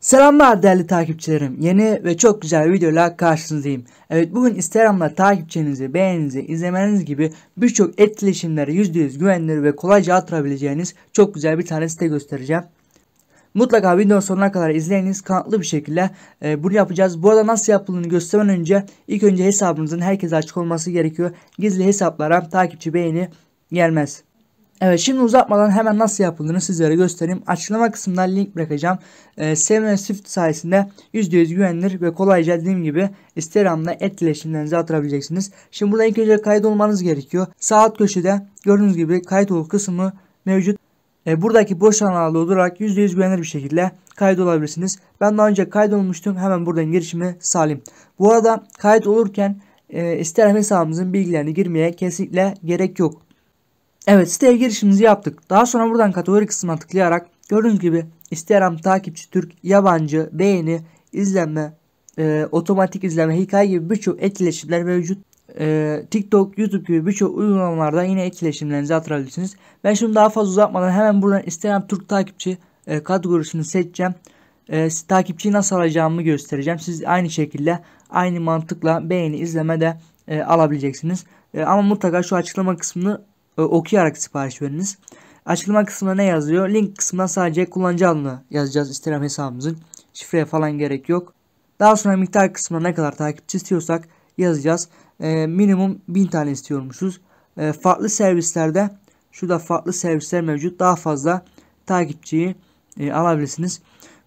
Selamlar değerli takipçilerim. Yeni ve çok güzel videoyla karşınızdayım. Evet bugün Instagram'da takipçinizi, beğeninizi, izlemeniz gibi birçok etkileşimlere %100 güvenilir ve kolayca artırabileceğiniz çok güzel bir tane site göstereceğim. Mutlaka videonun sonuna kadar izleyiniz kanıtlı bir şekilde e, bunu yapacağız. Bu arada nasıl yapıldığını göstermeden önce ilk önce hesabınızın herkese açık olması gerekiyor. Gizli hesaplara takipçi beğeni gelmez. Evet şimdi uzatmadan hemen nasıl yapıldığını sizlere göstereyim. Açıklama kısmına link bırakacağım. Ee, Seven Swift sayesinde %100 güvenilir ve kolayca dediğim gibi Instagram'da etkileşimlerinizi artırabileceksiniz. Şimdi burada ilk önce kayıt olmanız gerekiyor. Sağ alt köşede gördüğünüz gibi kayıt ol kısmı mevcut. E, buradaki boş alanlarda olarak %100 güvenilir bir şekilde kaydolabilirsiniz. Ben daha önce kaydolmuştum. Hemen buradan girişimi salim. Bu arada kayıt olurken e, Instagram hesabımızın bilgilerini girmeye kesinlikle gerek yok. Evet siteye girişimizi yaptık. Daha sonra buradan kategori kısmına tıklayarak gördüğünüz gibi Instagram takipçi Türk, yabancı, beğeni, izlenme, e, otomatik izleme, hikaye gibi birçok etkileşimler mevcut. E, TikTok, YouTube gibi birçok uygulamalarda yine etkileşimlerinizi hatırlayabilirsiniz. Ben şimdi daha fazla uzatmadan hemen buradan Instagram Türk takipçi e, kategorisini seçeceğim. E, takipçiyi nasıl alacağımı göstereceğim. Siz aynı şekilde aynı mantıkla beğeni, izleme de e, alabileceksiniz. E, ama mutlaka şu açıklama kısmını okuyarak sipariş veriniz. Açıklama kısmına ne yazıyor? Link kısmına sadece kullanıcı adını yazacağız istenen hesabımızın. Şifreye falan gerek yok. Daha sonra miktar kısmına ne kadar takipçi istiyorsak yazacağız. E, minimum 1000 tane istiyormuşuz. E, farklı servislerde şurada farklı servisler mevcut. Daha fazla takipçiyi e, alabilirsiniz.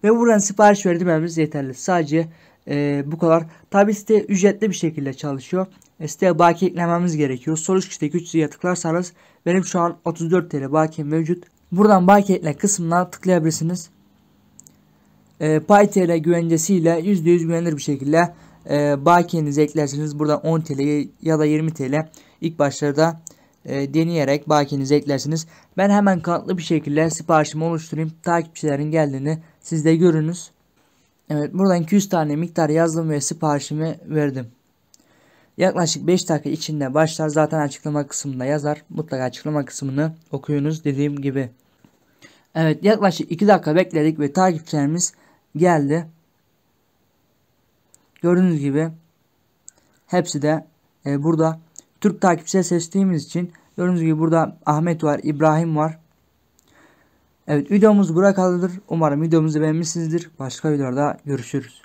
Ve buradan sipariş verdirmemiz yeterli. Sadece e, bu kadar. Tabi site ücretli bir şekilde çalışıyor. E, siteye baki eklememiz gerekiyor. Soru çıkıştaki 3 tıklarsanız benim şu an 34 TL baki mevcut. Buradan baki ekle kısmına tıklayabilirsiniz. E, PyTL güvencesiyle %100 güvenilir bir şekilde e, bakiyenizi eklersiniz. Buradan 10 TL ya da 20 TL ilk başlarda e, deneyerek bakiyenizi eklersiniz. Ben hemen kanıtlı bir şekilde siparişimi oluşturayım. Takipçilerin geldiğini siz de görünüz. Evet buradan 200 tane miktar yazdım ve siparişimi verdim. Yaklaşık 5 dakika içinde başlar zaten açıklama kısmında yazar. Mutlaka açıklama kısmını okuyunuz dediğim gibi. Evet yaklaşık 2 dakika bekledik ve takipçilerimiz geldi. Gördüğünüz gibi hepsi de e, burada Türk takipçiye seçtiğimiz için gördüğünüz gibi burada Ahmet var, İbrahim var. Evet videomuz buraya kadardır. Umarım videomuzu beğenmişsinizdir. Başka videolarda görüşürüz.